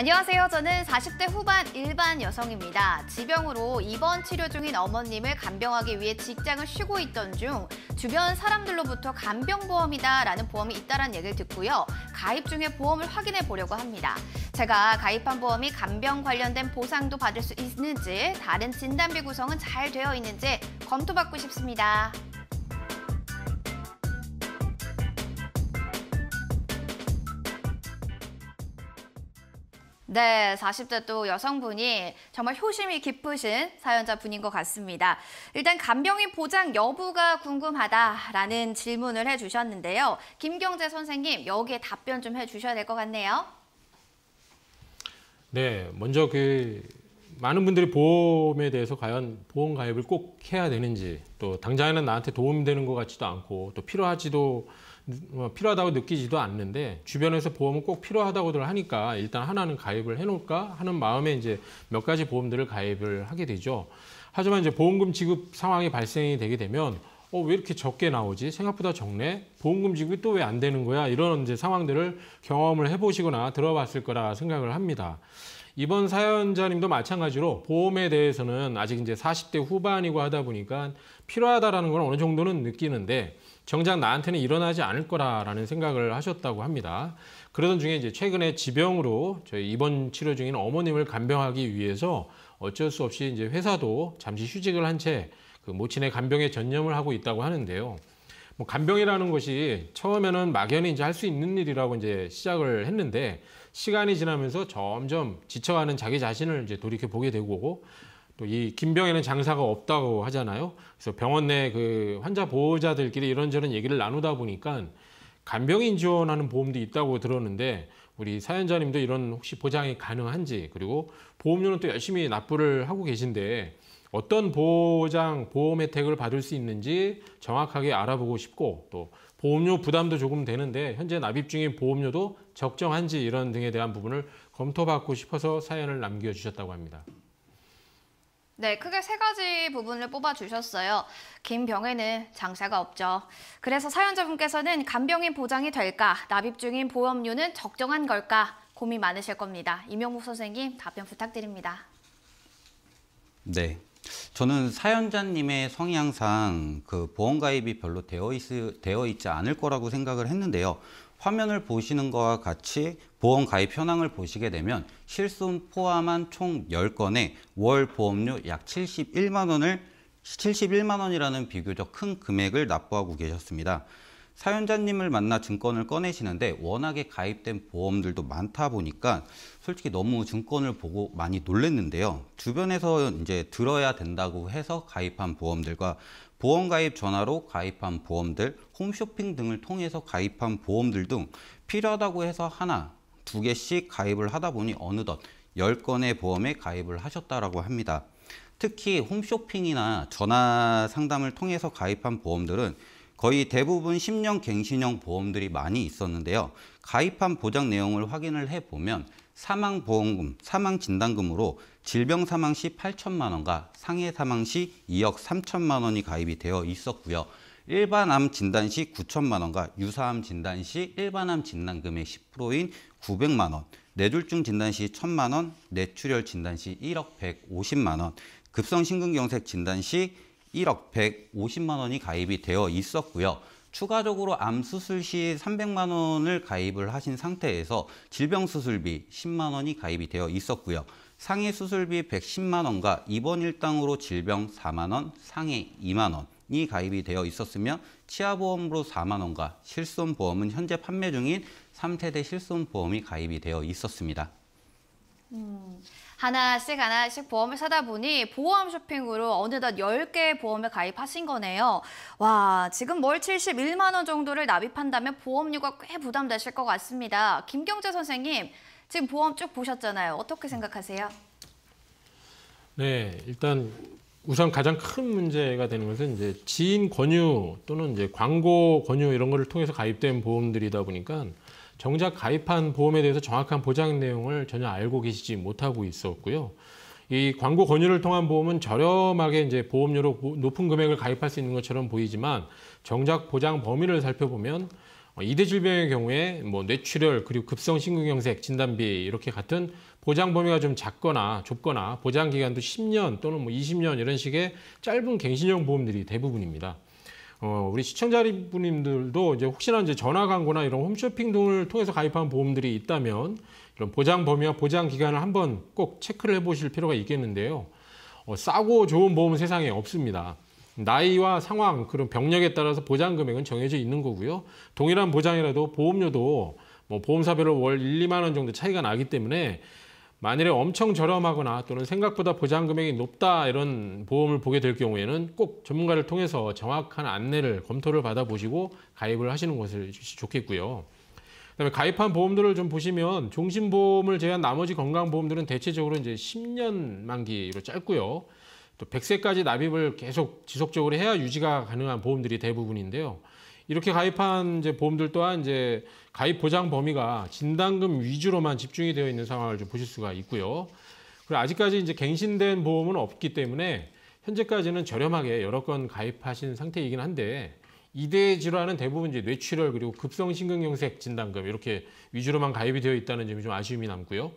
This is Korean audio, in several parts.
안녕하세요. 저는 40대 후반 일반 여성입니다. 지병으로 입원 치료 중인 어머님을 간병하기 위해 직장을 쉬고 있던 중 주변 사람들로부터 간병보험이다라는 보험이 있다는 얘기를 듣고요. 가입 중에 보험을 확인해 보려고 합니다. 제가 가입한 보험이 간병 관련된 보상도 받을 수 있는지 다른 진단비 구성은 잘 되어 있는지 검토받고 싶습니다. 네, 40대 또 여성분이 정말 효심이 깊으신 사연자분인 것 같습니다. 일단 간병인 보장 여부가 궁금하다라는 질문을 해주셨는데요. 김경재 선생님, 여기에 답변 좀 해주셔야 될 것 같네요. 네, 먼저 그 많은 분들이 보험에 대해서 과연 보험 가입을 꼭 해야 되는지 또 당장에는 나한테 도움되는 것 같지도 않고 또 필요하지도 뭐 필요하다고 느끼지도 않는데 주변에서 보험은 꼭 필요하다고들 하니까 일단 하나는 가입을 해놓을까 하는 마음에 이제 몇 가지 보험들을 가입을 하게 되죠. 하지만 이제 보험금 지급 상황이 발생이 되게 되면 어, 왜 이렇게 적게 나오지? 생각보다 적네? 보험금 지급이 또 왜 안 되는 거야? 이런 이제 상황들을 경험을 해보시거나 들어봤을 거라 생각을 합니다. 이번 사연자님도 마찬가지로 보험에 대해서는 아직 이제 40대 후반이고 하다 보니까 필요하다라는 걸 어느 정도는 느끼는데 정작 나한테는 일어나지 않을 거라라는 생각을 하셨다고 합니다. 그러던 중에 이제 최근에 지병으로 저희 입원 치료 중인 어머님을 간병하기 위해서 어쩔 수 없이 이제 회사도 잠시 휴직을 한 채 그 모친의 간병에 전념을 하고 있다고 하는데요. 뭐 간병이라는 것이 처음에는 막연히 이제 할 수 있는 일이라고 이제 시작을 했는데 시간이 지나면서 점점 지쳐가는 자기 자신을 이제 돌이켜 보게 되고 또이 김병에는 장사가 없다고 하잖아요. 그래서 병원 내 그 환자 보호자들끼리 이런저런 얘기를 나누다 보니까 간병인 지원하는 보험도 있다고 들었는데 우리 사연자님도 이런 혹시 보장이 가능한지 그리고 보험료는 또 열심히 납부를 하고 계신데 어떤 보장 보험 혜택을 받을 수 있는지 정확하게 알아보고 싶고 또 보험료 부담도 조금 되는데 현재 납입 중인 보험료도 적정한지 이런 등에 대한 부분을 검토받고 싶어서 사연을 남겨주셨다고 합니다. 네, 크게 세 가지 부분을 뽑아주셨어요. 긴 병에는 장사가 없죠. 그래서 사연자분께서는 간병인 보장이 될까, 납입 중인 보험료는 적정한 걸까 고민 많으실 겁니다. 임영국 선생님 답변 부탁드립니다. 네, 저는 사연자님의 성향상 그 보험 가입이 별로 되어, 있, 되어 있지 않을 거라고 생각을 했는데요. 화면을 보시는 것과 같이 보험 가입 현황을 보시게 되면 실손 포함한 총 10건에 월 보험료 약 71만 원을 71만 원이라는 비교적 큰 금액을 납부하고 계셨습니다. 사연자님을 만나 증권을 꺼내시는데 워낙에 가입된 보험들도 많다 보니까 솔직히 너무 증권을 보고 많이 놀랐는데요. 주변에서 이제 들어야 된다고 해서 가입한 보험들과 보험 가입 전화로 가입한 보험들, 홈쇼핑 등을 통해서 가입한 보험들 등 필요하다고 해서 하나 두 개씩 가입을 하다 보니 어느덧 10건의 보험에 가입을 하셨다라고 합니다. 특히 홈쇼핑이나 전화 상담을 통해서 가입한 보험들은 거의 대부분 10년 갱신형 보험들이 많이 있었는데요. 가입한 보장 내용을 확인을 해보면 사망보험금, 사망진단금으로 질병 사망 시 8천만 원과 상해 사망 시 2억 3천만 원이 가입이 되어 있었고요. 일반암 진단 시 9천만 원과 유사암 진단 시 일반암 진단 금액 10%인 900만 원, 뇌졸중 진단 시 1천만 원, 뇌출혈 진단 시 1억 150만 원, 급성심근경색 진단 시 1억 150만 원이 가입이 되어 있었고요. 추가적으로 암 수술 시 300만 원을 가입을 하신 상태에서 질병 수술비 10만 원이 가입이 되어 있었고요. 상해 수술비 110만 원과 입원 일당으로 질병 4만 원, 상해 2만 원, 이 가입이 되어 있었으며 치아보험으로 4만 원과 실손보험은 현재 판매 중인 3세대 실손보험이 가입이 되어 있었습니다. 음, 하나씩 하나씩 보험을 사다 보니 보험 쇼핑으로 어느덧 10개의 보험에 가입하신 거네요. 와, 지금 월 71만 원 정도를 납입한다면 보험료가 꽤 부담되실 것 같습니다. 김경재 선생님, 지금 보험 쭉 보셨잖아요. 어떻게 생각하세요? 네, 일단 우선 가장 큰 문제가 되는 것은 이제 지인 권유 또는 이제 광고 권유 이런 거를 통해서 가입된 보험들이다 보니까 정작 가입한 보험에 대해서 정확한 보장 내용을 전혀 알고 계시지 못하고 있었고요. 이 광고 권유를 통한 보험은 저렴하게 이제 보험료로 높은 금액을 가입할 수 있는 것처럼 보이지만 정작 보장 범위를 살펴보면 어, 이대 질병의 경우에 뭐 뇌출혈 그리고 급성 심근경색 진단비 이렇게 같은 보장 범위가 좀 작거나 좁거나 보장 기간도 10년 또는 뭐 20년 이런 식의 짧은 갱신형 보험들이 대부분입니다. 어, 우리 시청자분님들도 이제 혹시나 이제 전화 광고나 이런 홈쇼핑 등을 통해서 가입한 보험들이 있다면 이런 보장 범위와 보장 기간을 한번 꼭 체크를 해보실 필요가 있겠는데요. 어, 싸고 좋은 보험 세상에 없습니다. 나이와 상황, 그런 병력에 따라서 보장 금액은 정해져 있는 거고요. 동일한 보장이라도 보험료도 뭐 보험사별로 월 1, 2만 원 정도 차이가 나기 때문에 만일에 엄청 저렴하거나 또는 생각보다 보장 금액이 높다 이런 보험을 보게 될 경우에는 꼭 전문가를 통해서 정확한 안내를 검토를 받아보시고 가입을 하시는 것을 좋겠고요. 그다음에 가입한 보험들을 좀 보시면 종신보험을 제외한 나머지 건강보험들은 대체적으로 이제 10년 만기로 짧고요. 또 100세까지 납입을 계속 지속적으로 해야 유지가 가능한 보험들이 대부분인데요. 이렇게 가입한 이제 보험들 또한 이제 가입 보장 범위가 진단금 위주로만 집중이 되어 있는 상황을 좀 보실 수가 있고요. 그리고 아직까지 이제 갱신된 보험은 없기 때문에 현재까지는 저렴하게 여러 건 가입하신 상태이긴 한데 이대 질환은 대부분 이제 뇌출혈 그리고 급성 신근경색 진단금 이렇게 위주로만 가입이 되어 있다는 점이 좀 아쉬움이 남고요.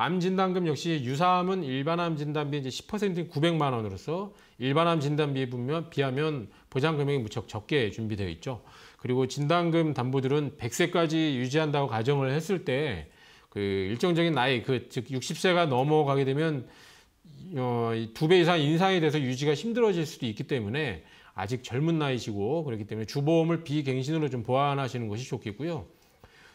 암 진단금 역시 유사암은 일반암 진단비 이제 10%인 900만 원으로서 일반암 진단비에 비하면 보장 금액이 무척 적게 준비되어 있죠. 그리고 진단금 담보들은 100세까지 유지한다고 가정을 했을 때 그 일정적인 나이 그 즉 60세가 넘어가게 되면 어, 두배 이상 인상이 돼서 유지가 힘들어질 수도 있기 때문에 아직 젊은 나이시고 그렇기 때문에 주보험을 비갱신으로 좀 보완하시는 것이 좋겠고요.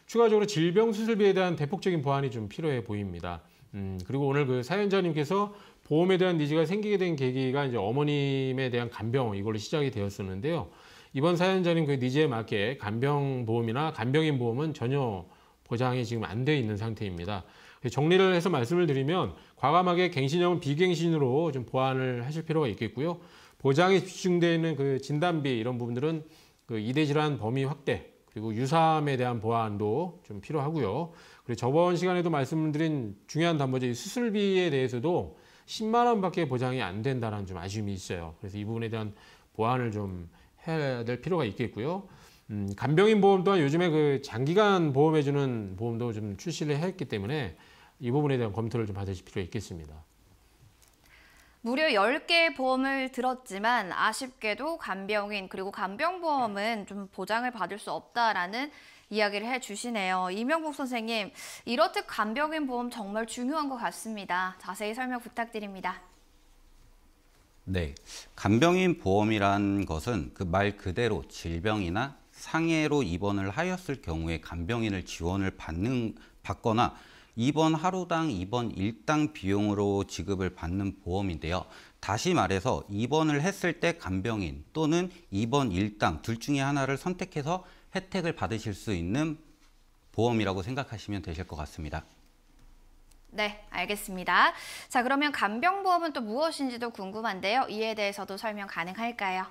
추가적으로 질병 수술비에 대한 대폭적인 보완이 좀 필요해 보입니다. 음, 그리고 오늘 그 사연자님께서 보험에 대한 니즈가 생기게 된 계기가 이제 어머님에 대한 간병 이걸로 시작이 되었었는데요. 이번 사연자님 그 니즈에 맞게 간병 보험이나 간병인 보험은 전혀 보장이 지금 안 돼 있는 상태입니다. 정리를 해서 말씀을 드리면 과감하게 갱신형은 비갱신으로 좀 보완을 하실 필요가 있겠고요. 보장이 집중되어 있는 그 진단비 이런 부분들은 그 이대 질환 범위 확대 그리고 유삼에 사 대한 보완도 좀 필요하고요. 그리고 저번 시간에도 말씀드린 중요한 단번제 수술비에 대해서도 10만 원밖에 보장이 안 된다는 좀 아쉬움이 있어요. 그래서 이 부분에 대한 보완을 좀 해야 될 필요가 있겠고요. 음, 간병인 보험 또한 요즘에 그 장기간 보험해주는 보험도 좀 출시를 했기 때문에 이 부분에 대한 검토를 좀 받으실 필요가 있겠습니다. 무려 10개의 보험을 들었지만 아쉽게도 간병인 그리고 간병보험은 좀 보장을 받을 수 없다라는 이야기를 해주시네요. 이명복 선생님, 이렇듯 간병인 보험 정말 중요한 것 같습니다. 자세히 설명 부탁드립니다. 네, 간병인 보험이란 것은 그 말 그대로 질병이나 상해로 입원을 하였을 경우에 간병인을 지원을 받는 받거나 2번 하루당 2번 일당 비용으로 지급을 받는 보험인데요. 다시 말해서 입원을 했을 때 간병인 또는 입원 일당 둘 중에 하나를 선택해서 혜택을 받으실 수 있는 보험이라고 생각하시면 되실 것 같습니다. 네, 알겠습니다. 자, 그러면 간병보험은 또 무엇인지도 궁금한데요. 이에 대해서도 설명 가능할까요?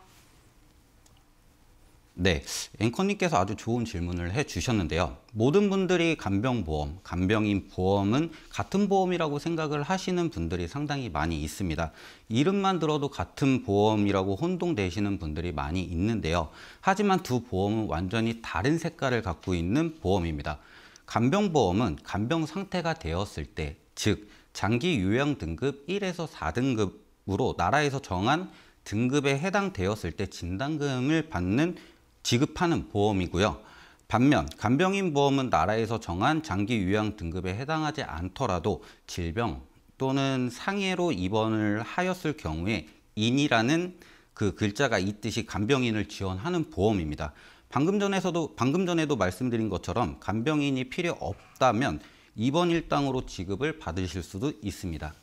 네, 앵커님께서 아주 좋은 질문을 해주셨는데요. 모든 분들이 간병보험, 간병인 보험은 같은 보험이라고 생각을 하시는 분들이 상당히 많이 있습니다. 이름만 들어도 같은 보험이라고 혼동되시는 분들이 많이 있는데요. 하지만 두 보험은 완전히 다른 색깔을 갖고 있는 보험입니다. 간병보험은 간병 상태가 되었을 때, 즉 장기 요양 등급 1에서 4등급으로 나라에서 정한 등급에 해당되었을 때 진단금을 받는 지급하는 보험이고요. 반면 간병인 보험은 나라에서 정한 장기 요양 등급에 해당하지 않더라도 질병 또는 상해로 입원을 하였을 경우에 인이라는 그 글자가 있듯이 간병인을 지원하는 보험입니다. 방금 전에서도 방금 전에도 말씀드린 것처럼 간병인이 필요 없다면 입원 일당으로 지급을 받으실 수도 있습니다.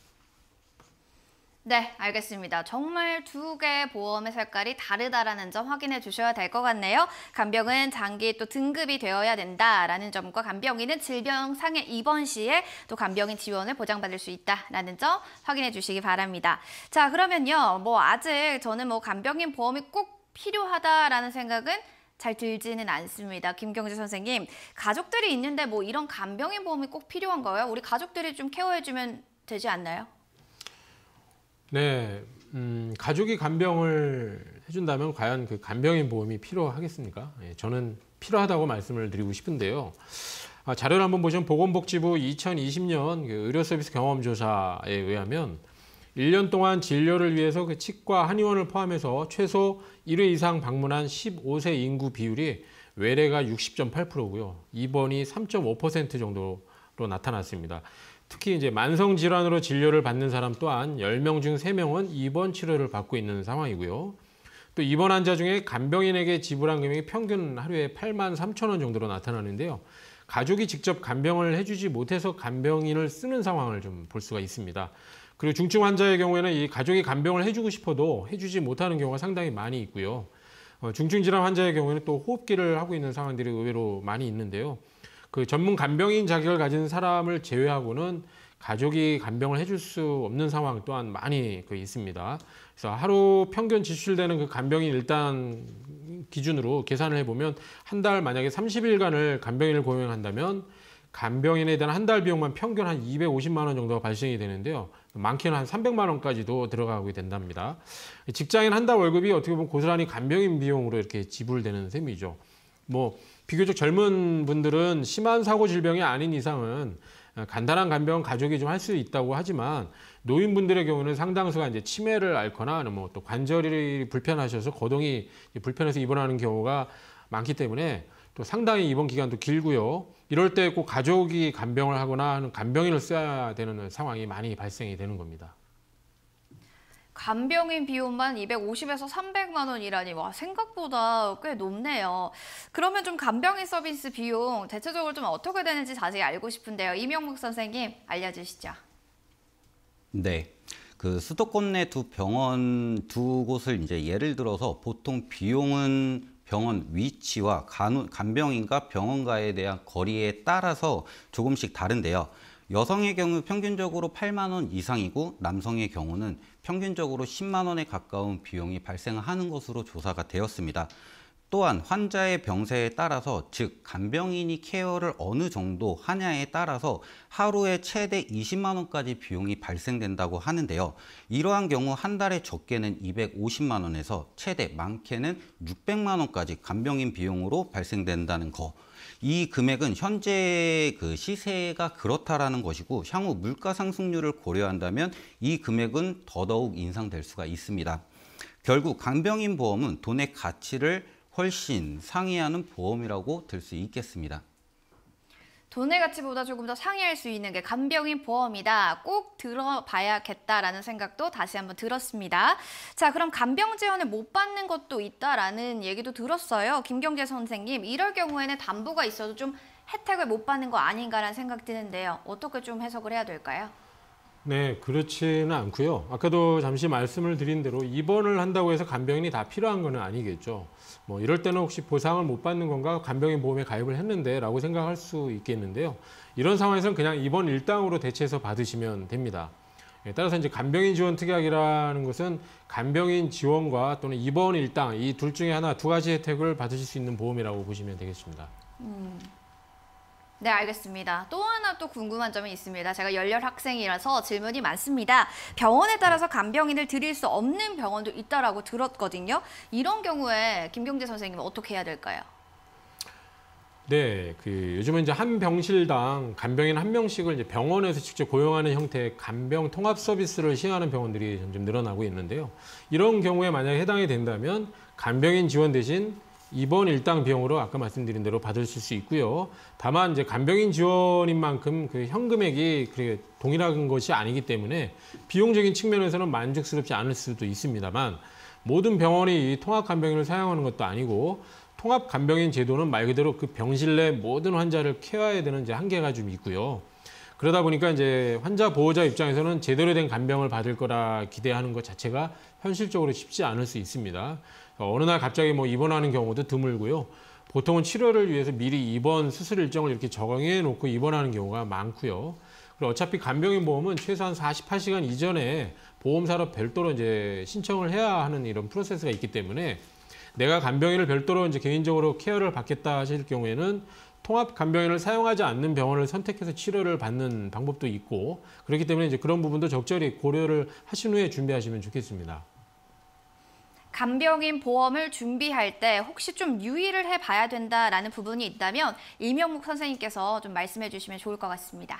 네, 알겠습니다. 정말 두 개의 보험의 색깔이 다르다라는 점 확인해 주셔야 될 것 같네요. 간병은 장기 또 등급이 되어야 된다라는 점과 간병인은 질병상해 입원 시에 또 간병인 지원을 보장받을 수 있다라는 점 확인해 주시기 바랍니다. 자, 그러면요. 뭐 아직 저는 뭐 간병인 보험이 꼭 필요하다라는 생각은 잘 들지는 않습니다. 김경주 선생님, 가족들이 있는데 뭐 이런 간병인 보험이 꼭 필요한 거예요? 우리 가족들이 좀 케어해주면 되지 않나요? 네, 음, 가족이 간병을 해준다면 과연 그 간병인 보험이 필요하겠습니까? 예, 저는 필요하다고 말씀을 드리고 싶은데요. 아, 자료를 한번 보시면 보건복지부 2020년 그 의료서비스 경험조사에 의하면 1년 동안 진료를 위해서 그 치과 한의원을 포함해서 최소 1회 이상 방문한 15세 인구 비율이 외래가 60.8%고요. 입원이 3.5% 정도로 나타났습니다. 특히 이제 만성 질환으로 진료를 받는 사람 또한 10명 중 3명은 입원 치료를 받고 있는 상황이고요. 또 입원 환자 중에 간병인에게 지불한 금액이 평균 하루에 8만 3천 원 정도로 나타나는데요. 가족이 직접 간병을 해주지 못해서 간병인을 쓰는 상황을 좀 볼 수가 있습니다. 그리고 중증 환자의 경우에는 이 가족이 간병을 해주고 싶어도 해주지 못하는 경우가 상당히 많이 있고요. 어, 중증 질환 환자의 경우에는 또 호흡기를 하고 있는 상황들이 의외로 많이 있는데요. 그 전문 간병인 자격을 가진 사람을 제외하고는 가족이 간병을 해줄 수 없는 상황 또한 많이 그 있습니다. 그래서 하루 평균 지출되는 그 간병인 일단 기준으로 계산을 해보면 한 달 만약에 30일간을 간병인을 고용한다면 간병인에 대한 한 달 비용만 평균 한 250만 원 정도가 발생이 되는데요. 많게는 한 300만 원까지도 들어가게 된답니다. 직장인 한 달 월급이 어떻게 보면 고스란히 간병인 비용으로 이렇게 지불되는 셈이죠. 뭐 비교적 젊은 분들은 심한 사고 질병이 아닌 이상은 어, 간단한 간병 가족이 좀 할 수 있다고 하지만 노인분들의 경우는 상당수가 이제 치매를 앓거나 아니뭐또 관절이 불편하셔서 거동이 불편해서 입원하는 경우가 많기 때문에 또 상당히 입원 기간도 길고요. 이럴 때 꼭 가족이 간병을 하거나 하는 간병인을 써야 되는 상황이 많이 발생이 되는 겁니다. 간병인 비용만 250에서 300만 원이라니 와 생각보다 꽤 높네요. 그러면 좀 간병인 서비스 비용 대체적으로 좀 어떻게 되는지 자세히 알고 싶은데요. 이명목 선생님 알려주시죠. 네. 그 수도권 내 두 병원 두 곳을 이제 예를 들어서 보통 비용은 병원 위치와 간, 간병인과 병원가에 대한 거리에 따라서 조금씩 다른데요. 여성의 경우 평균적으로 8만 원 이상이고 남성의 경우는 평균적으로 10만 원에 가까운 비용이 발생하는 것으로 조사가 되었습니다. 또한 환자의 병세에 따라서 즉 간병인이 케어를 어느 정도 하냐에 따라서 하루에 최대 20만 원까지 비용이 발생된다고 하는데요. 이러한 경우 한 달에 적게는 250만 원에서 최대 많게는 600만 원까지 간병인 비용으로 발생된다는 거. 이 금액은 현재 그 시세가 그렇다라는 것이고 향후 물가 상승률을 고려한다면 이 금액은 더더욱 인상될 수가 있습니다. 결국 간병인 보험은 돈의 가치를 훨씬 상회하는 보험이라고 들 수 있겠습니다. 돈의 가치보다 조금 더 상이할 수 있는 게 간병인 보험이다. 꼭 들어봐야겠다라는 생각도 다시 한번 들었습니다. 자, 그럼 간병 지원을 못 받는 것도 있다라는 얘기도 들었어요. 김경재 선생님, 이럴 경우에는 담보가 있어도 좀 혜택을 못 받는 거 아닌가라는 생각 드는데요. 어떻게 좀 해석을 해야 될까요? 네, 그렇지는 않고요. 아까도 잠시 말씀을 드린 대로 입원을 한다고 해서 간병인이 다 필요한 것은 아니겠죠. 뭐 이럴 때는 혹시 보상을 못 받는 건가 간병인 보험에 가입을 했는데 라고 생각할 수 있겠는데요. 이런 상황에서는 그냥 입원 일당으로 대체해서 받으시면 됩니다. 예, 따라서 이제 간병인 지원 특약이라는 것은 간병인 지원과 또는 입원 일당 이 둘 중에 하나 두 가지 혜택을 받으실 수 있는 보험이라고 보시면 되겠습니다. 음. 네, 알겠습니다. 또 하나 또 궁금한 점이 있습니다. 제가 열렬 학생이라서 질문이 많습니다. 병원에 따라서 네. 간병인을 드릴 수 없는 병원도 있다라고 들었거든요. 이런 경우에 김경재 선생님은 어떻게 해야 될까요? 네, 그 요즘은 이제 한 병실당 간병인 한 명씩을 이제 병원에서 직접 고용하는 형태의 간병 통합 서비스를 시행하는 병원들이 점점 늘어나고 있는데요. 이런 경우에 만약에 해당이 된다면 간병인 지원 대신 입원 일당 비용으로 아까 말씀드린 대로 받을수 있고요. 다만 이제 간병인 지원인 만큼 그 현금액이 그게 동일한 것이 아니기 때문에 비용적인 측면에서는 만족스럽지 않을 수도 있습니다만 모든 병원이 이 통합 간병인을 사용하는 것도 아니고 통합 간병인 제도는 말 그대로 그 병실 내 모든 환자를 케어해야 되는 이제 한계가 좀 있고요. 그러다 보니까 이제 환자 보호자 입장에서는 제대로 된 간병을 받을 거라 기대하는 것 자체가 현실적으로 쉽지 않을 수 있습니다. 어, 어느 날 갑자기 뭐 입원하는 경우도 드물고요. 보통은 치료를 위해서 미리 입원 수술 일정을 이렇게 적응해 놓고 입원하는 경우가 많고요. 그리고 어차피 간병인 보험은 최소한 48시간 이전에 보험사로 별도로 이제 신청을 해야 하는 이런 프로세스가 있기 때문에 내가 간병인을 별도로 이제 개인적으로 케어를 받겠다 하실 경우에는 통합 간병인을 사용하지 않는 병원을 선택해서 치료를 받는 방법도 있고 그렇기 때문에 이제 그런 부분도 적절히 고려를 하신 후에 준비하시면 좋겠습니다. 간병인 보험을 준비할 때 혹시 좀 유의를 해봐야 된다라는 부분이 있다면 이명목 선생님께서 좀 말씀해 주시면 좋을 것 같습니다.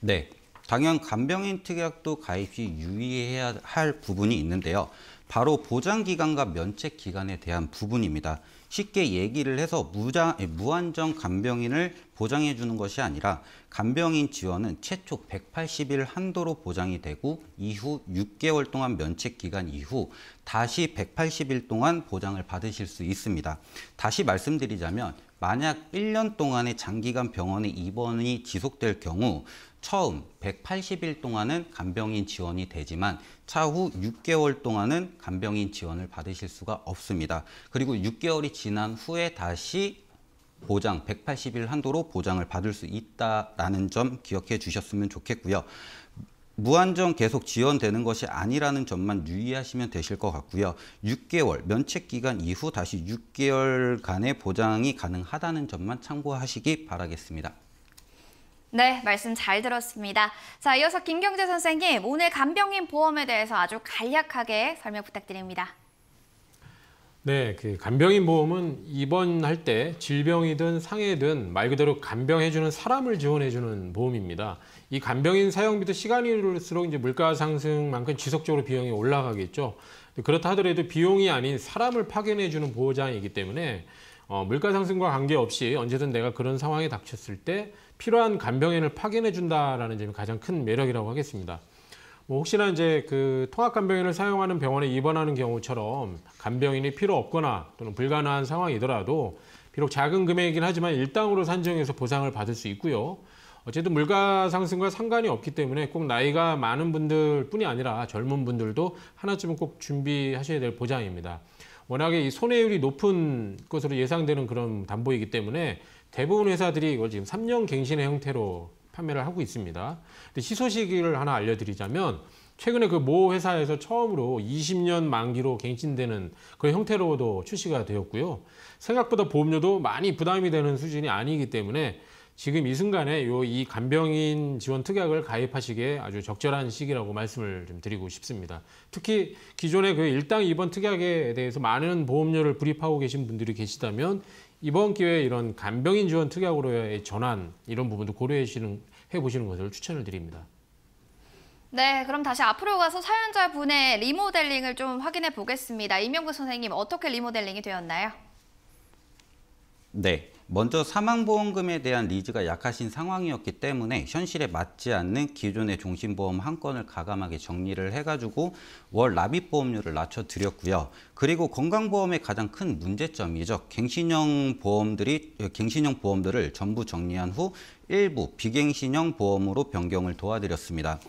네, 당연 간병인 특약도 가입 시 유의해야 할 부분이 있는데요. 바로 보장기간과 면책기간에 대한 부분입니다. 쉽게 얘기를 해서 무장, 예, 무한정 간병인을 보장해 주는 것이 아니라 간병인 지원은 최초 180일 한도로 보장이 되고 이후 6개월 동안 면책기간 이후 다시 180일 동안 보장을 받으실 수 있습니다. 다시 말씀드리자면 만약 1년 동안의 장기간 병원에 입원이 지속될 경우 처음 180일 동안은 간병인 지원이 되지만 차후 6개월 동안은 간병인 지원을 받으실 수가 없습니다. 그리고 6개월이 지난 후에 다시 보장 180일 한도로 보장을 받을 수 있다라는 점 기억해 주셨으면 좋겠고요. 무한정 계속 지원되는 것이 아니라는 점만 유의하시면 되실 것 같고요. 6개월 면책 기간 이후 다시 6개월간의 보장이 가능하다는 점만 참고하시기 바라겠습니다. 네, 말씀 잘 들었습니다. 자, 이어서 김경재 선생님, 오늘 간병인 보험에 대해서 아주 간략하게 설명 부탁드립니다. 네, 그 간병인 보험은 입원할 때 질병이든 상해든 말 그대로 간병해주는 사람을 지원해주는 보험입니다. 이 간병인 사용비도 시간이 흐를수록 이제 물가 상승만큼 지속적으로 비용이 올라가겠죠. 그렇다 하더라도 비용이 아닌 사람을 파견해주는 보호자이기 때문에 어, 물가 상승과 관계없이 언제든 내가 그런 상황에 닥쳤을 때 필요한 간병인을 파견해 준다라는 점이 가장 큰 매력이라고 하겠습니다. 뭐 혹시나 이제 그 통합 간병인을 사용하는 병원에 입원하는 경우처럼 간병인이 필요 없거나 또는 불가능한 상황이더라도 비록 작은 금액이긴 하지만 일당으로 산정해서 보상을 받을 수 있고요. 어쨌든 물가 상승과 상관이 없기 때문에 꼭 나이가 많은 분들뿐이 아니라 젊은 분들도 하나쯤은 꼭 준비하셔야 될 보장입니다. 워낙에 이 손해율이 높은 것으로 예상되는 그런 담보이기 때문에 대부분 회사들이 이걸 지금 3년 갱신의 형태로 판매를 하고 있습니다. 근데 시소 시기를 하나 알려드리자면 최근에 그 모 회사에서 처음으로 20년 만기로 갱신되는 그런 형태로도 출시가 되었고요. 생각보다 보험료도 많이 부담이 되는 수준이 아니기 때문에 지금 이 순간에 요 이 간병인 지원 특약을 가입하시기에 아주 적절한 시기라고 말씀을 좀 드리고 싶습니다. 특히 기존의 그 일당 입원 특약에 대해서 많은 보험료를 불입하고 계신 분들이 계시다면 이번 기회에 이런 간병인 지원 특약으로의 전환 이런 부분도 고려해 보시는 것을 추천을 드립니다. 네, 그럼 다시 앞으로 가서 사연자분의 리모델링을 좀 확인해 보겠습니다. 임영구 선생님, 어떻게 리모델링이 되었나요? 네, 먼저 사망보험금에 대한 리즈가 약하신 상황이었기 때문에 현실에 맞지 않는 기존의 종신보험 한 건을 가감하게 정리를 해가지고 월 납입 보험료를 낮춰드렸고요. 그리고 건강보험의 가장 큰 문제점이죠. 갱신형 보험들이 갱신형 보험들을 전부 정리한 후 일부 비갱신형 보험으로 변경을 도와드렸습니다.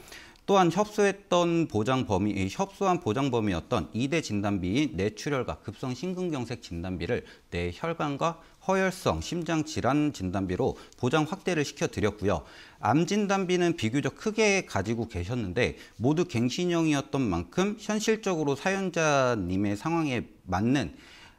또한 협소했던 보장 범위, 협소한 보장 범위였던 이대 진단비인 뇌출혈과 급성 심근경색 진단비를 뇌혈관과 허혈성, 심장질환 진단비로 보장 확대를 시켜드렸고요. 암 진단비는 비교적 크게 가지고 계셨는데 모두 갱신형이었던 만큼 현실적으로 사연자님의 상황에 맞는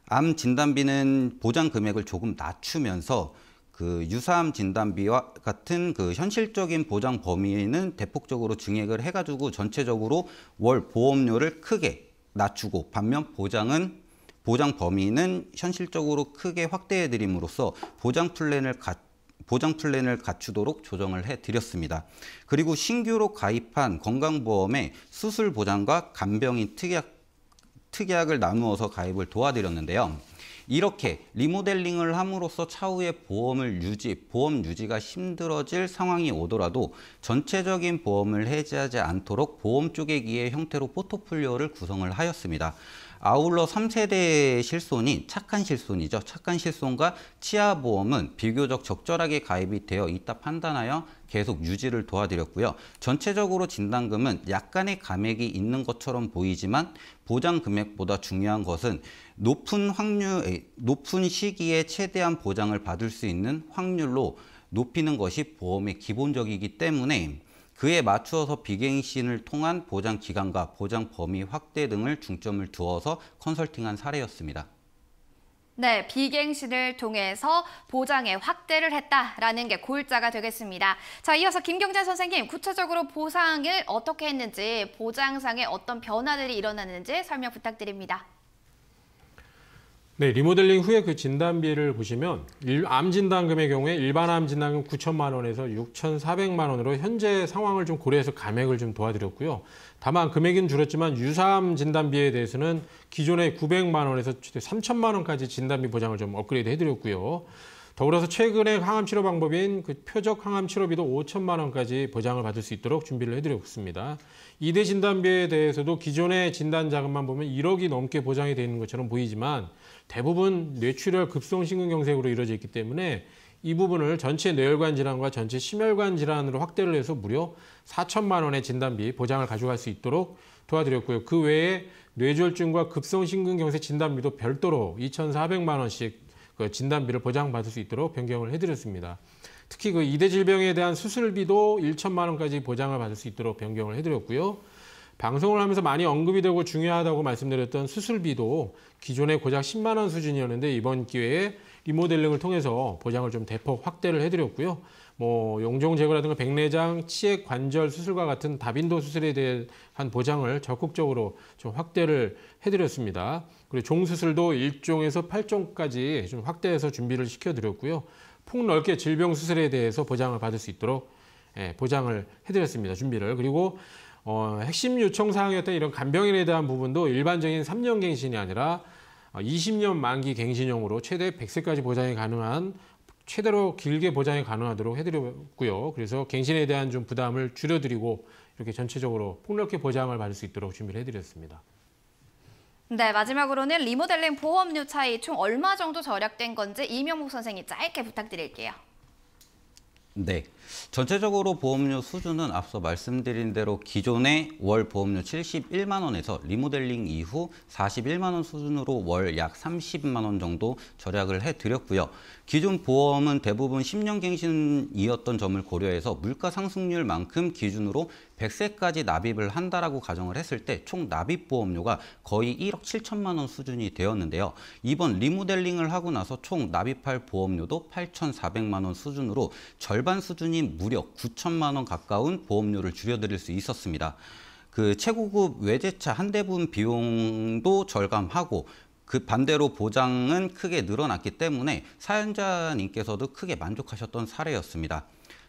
암 진단비는 보장 금액을 조금 낮추면서 그 유사암 진단비와 같은 그 현실적인 보장 범위는 대폭적으로 증액을 해가지고 전체적으로 월 보험료를 크게 낮추고 반면 보장은 보장 범위는 현실적으로 크게 확대해 드림으로써 보장 플랜을 갖 보장 플랜을 갖추도록 조정을 해드렸습니다. 그리고 신규로 가입한 건강보험의 수술 보장과 간병인 특약, 특약을 나누어서 가입을 도와드렸는데요. 이렇게 리모델링을 함으로써 차후에 보험을 유지, 보험 유지가 힘들어질 상황이 오더라도 전체적인 보험을 해지하지 않도록 보험 쪼개기의 형태로 포트폴리오를 구성을 하였습니다. 아울러 3세대 실손인 착한 실손이죠. 착한 실손과 치아 보험은 비교적 적절하게 가입이 되어 있다 판단하여 계속 유지를 도와드렸고요. 전체적으로 진단금은 약간의 감액이 있는 것처럼 보이지만 보장 금액보다 중요한 것은 높은 확률, 높은 시기에 최대한 보장을 받을 수 있는 확률로 높이는 것이 보험의 기본적이기 때문에 그에 맞추어서 비갱신을 통한 보장 기간과 보장 범위 확대 등을 중점을 두어서 컨설팅한 사례였습니다. 네, 비갱신을 통해서 보장의 확대를 했다라는 게 골자가 되겠습니다. 자, 이어서 김경재 선생님, 구체적으로 보상을 어떻게 했는지, 보장상에 어떤 변화들이 일어났는지 설명 부탁드립니다. 네, 리모델링 후에 그 진단비를 보시면 암 진단금의 경우에 일반 암 진단금 9천만 원에서 6,400만 원으로 현재 상황을 좀 고려해서 감액을 좀 도와드렸고요. 다만 금액은 줄었지만 유사암 진단비에 대해서는 기존의 900만 원에서 3천만 원까지 진단비 보장을 좀 업그레이드 해드렸고요. 더불어서 최근에 항암 치료 방법인 그 표적 항암 치료비도 5천만 원까지 보장을 받을 수 있도록 준비를 해드렸습니다 2대 진단비에 대해서도 기존의 진단 자금만 보면 1억이 넘게 보장이 되어 있는 것처럼 보이지만 대부분 뇌출혈 급성 신근경색으로 이루어져 있기 때문에 이 부분을 전체 뇌혈관 질환과 전체 심혈관 질환으로 확대를 해서 무려 4천만 원의 진단비 보장을 가져갈 수 있도록 도와드렸고요. 그 외에 뇌졸중과 급성 신근경색 진단비도 별도로 2,400만 원씩 그 진단비를 보장받을 수 있도록 변경을 해드렸습니다. 특히 그 이대 질병에 대한 수술비도 1천만 원까지 보장을 받을 수 있도록 변경을 해드렸고요. 방송을 하면서 많이 언급이 되고 중요하다고 말씀드렸던 수술비도 기존에 고작 10만 원 수준이었는데 이번 기회에 리모델링을 통해서 보장을 좀 대폭 확대를 해드렸고요. 뭐 용종 제거라든가 백내장, 치액 관절 수술과 같은 다빈도 수술에 대한 보장을 적극적으로 좀 확대를 해드렸습니다. 그리고 종 수술도 1종에서 8종까지 좀 확대해서 준비를 시켜드렸고요. 폭넓게 질병 수술에 대해서 보장을 받을 수 있도록 예, 보장을 해드렸습니다. 준비를 그리고 어, 핵심 요청 사항이었던 이런 간병인에 대한 부분도 일반적인 3년 갱신이 아니라 20년 어, 만기 갱신용으로 최대 100세까지 보장이 가능한 최대로 길게 보장이 가능하도록 해드렸고요. 그래서 갱신에 대한 좀 부담을 줄여드리고 이렇게 전체적으로 폭넓게 보장을 받을 수 있도록 준비를 해드렸습니다. 네, 마지막으로는 리모델링 보험료 차이 총 얼마 정도 절약된 건지 이명목 선생님 짧게 부탁드릴게요. 네. 전체적으로 보험료 수준은 앞서 말씀드린 대로 기존의 월 보험료 71만 원에서 리모델링 이후 41만 원 수준으로 월 약 30만 원 정도 절약을 해드렸고요. 기존 보험은 대부분 10년 갱신이었던 점을 고려해서 물가 상승률만큼 기준으로 100세까지 납입을 한다라고 가정을 했을 때 총 납입 보험료가 거의 1억 7천만 원 수준이 되었는데요. 이번 리모델링을 하고 나서 총 납입할 보험료도 8,400만 원 수준으로 절반 수준인 무려 9천만 원 가까운 보험료를 줄여드릴 수 있었습니다. 그 최고급 외제차 한 대분 비용도 절감하고 그 반대로 보장은 크게 늘어났기 때문에 사연자님께서도 크게 만족하셨던 사례였습니다.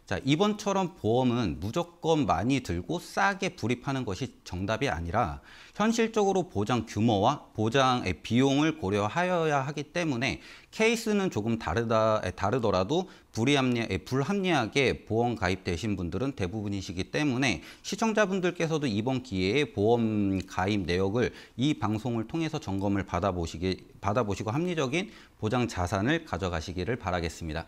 자, 이번처럼 보험은 무조건 많이 들고 싸게 불입하는 것이 정답이 아니라 현실적으로 보장 규모와 보장의 비용을 고려하여야 하기 때문에 케이스는 조금 다르다, 다르더라도 불이합리, 불합리하게 보험 가입되신 분들은 대부분이시기 때문에 시청자분들께서도 이번 기회에 보험 가입 내역을 이 방송을 통해서 점검을 받아보시기, 받아보시고 합리적인 보장 자산을 가져가시기를 바라겠습니다.